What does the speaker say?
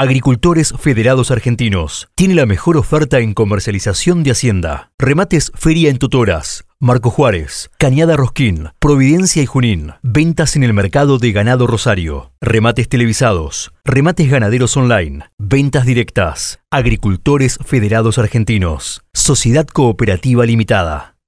Agricultores Federados Argentinos. Tiene la mejor oferta en comercialización de Hacienda. Remates Feria en tutoras Marco Juárez, Cañada Rosquín, Providencia y Junín. Ventas en el mercado de ganado Rosario. Remates televisados. Remates ganaderos online. Ventas directas. Agricultores Federados Argentinos. Sociedad Cooperativa Limitada.